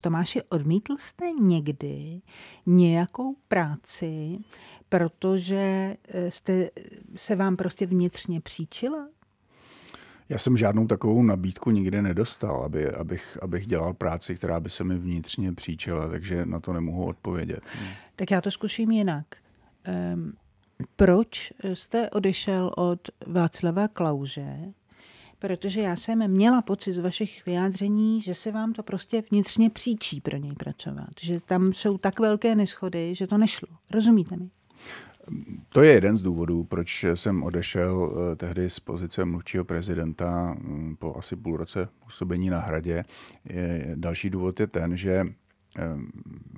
Tomáši, odmítl jste někdy nějakou práci, protože eh, jste, se vám prostě vnitřně příčila? Já jsem žádnou takovou nabídku nikdy nedostal, aby, abych, abych dělal práci, která by se mi vnitřně příčila, takže na to nemohu odpovědět. Hmm. Tak já to zkuším jinak. Um, proč jste odešel od Václava Klauže protože já jsem měla pocit z vašich vyjádření, že se vám to prostě vnitřně příčí pro něj pracovat, že tam jsou tak velké neschody, že to nešlo. Rozumíte mi? To je jeden z důvodů, proč jsem odešel eh, tehdy z pozice mluvčího prezidenta mm, po asi půl roce působení na hradě. Další důvod je ten, že eh,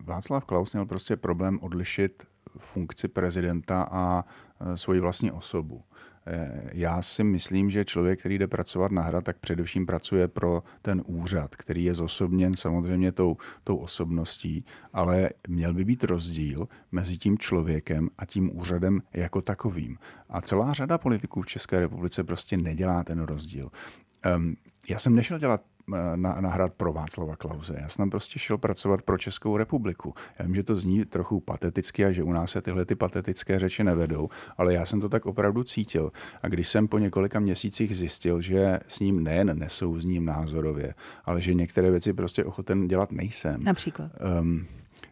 Václav Klaus měl prostě problém odlišit funkci prezidenta a eh, svoji vlastní osobu. Eh, já si myslím, že člověk, který jde pracovat na hrad, tak především pracuje pro ten úřad, který je zosobněn samozřejmě tou, tou osobností, ale měl by být rozdíl mezi tím člověkem a tím úřadem jako takovým. A celá řada politiků v České republice prostě nedělá ten rozdíl. Um, já jsem nešel dělat Eh, na, hrad pro Václava Klauze. Já jsem prostě šel pracovat pro Českou republiku. Já vím, že to zní trochu pateticky a že u nás se tyhle ty patetické řeči nevedou, ale já jsem to tak opravdu cítil. A když jsem po několika měsících zjistil, že s ním nejen nesouzním názorově, ale že některé věci prostě ochoten dělat nejsem. Například. Um,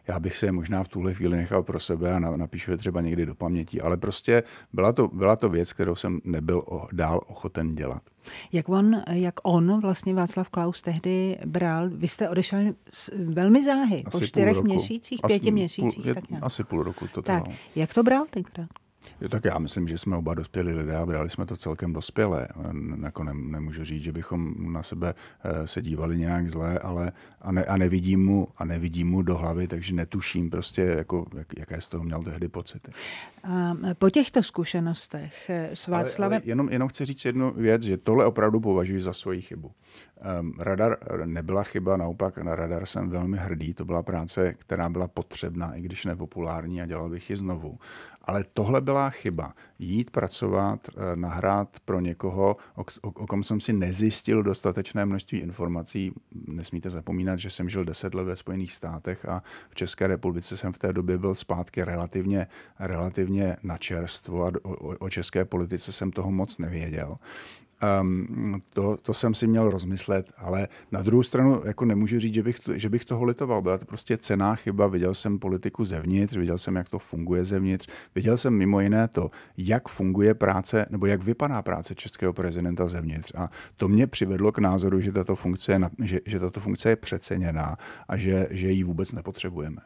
já bych se je možná v tuhle chvíli nechal pro sebe a napíšu je třeba někdy do paměti, ale prostě byla to, byla to věc, kterou jsem nebyl o, dál ochoten dělat. Jak on, jak on, vlastně Václav Klaus tehdy bral, vy jste odešel velmi záhy, asi po čtyřech měsících, pěti měsících. Půl, tak nějak. Asi půl roku to trvalo. Tak, jak to bral tenkrát? Jo, tak já myslím, že jsme oba dospělí lidé a brali jsme to celkem dospělé. Jako ne, nemůžu říct, že bychom na sebe eh, se dívali nějak zlé, ale a, ne, a, nevidím, mu, a nevidím mu do hlavy, takže netuším prostě, jako, jak, jaké z toho měl tehdy pocity. A ehm, po těchto zkušenostech eh, s Václavem... Ale, ale jenom, jenom chci říct jednu věc, že tohle opravdu považuji za svoji chybu. Um, radar eh, nebyla chyba, naopak na radar jsem velmi hrdý, to byla práce, která byla potřebná, i když nepopulární a dělal bych ji znovu. Ale tohle byla chyba. Jít pracovat, eh, nahrát pro někoho, o, o, o kom jsem si nezjistil dostatečné množství informací, nesmíte zapomínat, že jsem žil 10 let ve Spojených státech a v České republice jsem v té době byl zpátky relativně, relativně na čerstvo a o, o české politice jsem toho moc nevěděl. Um, to, to jsem si měl rozmyslet, ale na druhou stranu jako nemůžu říct, že bych, to, že bych toho litoval. Byla to prostě cená chyba, viděl jsem politiku zevnitř, viděl jsem, jak to funguje zevnitř, viděl jsem mimo jiné to, jak funguje práce, nebo jak vypadá práce českého prezidenta zevnitř. A to mě přivedlo k názoru, že tato funkce, je, že, že tato funkce je přeceněná a že, že ji vůbec nepotřebujeme.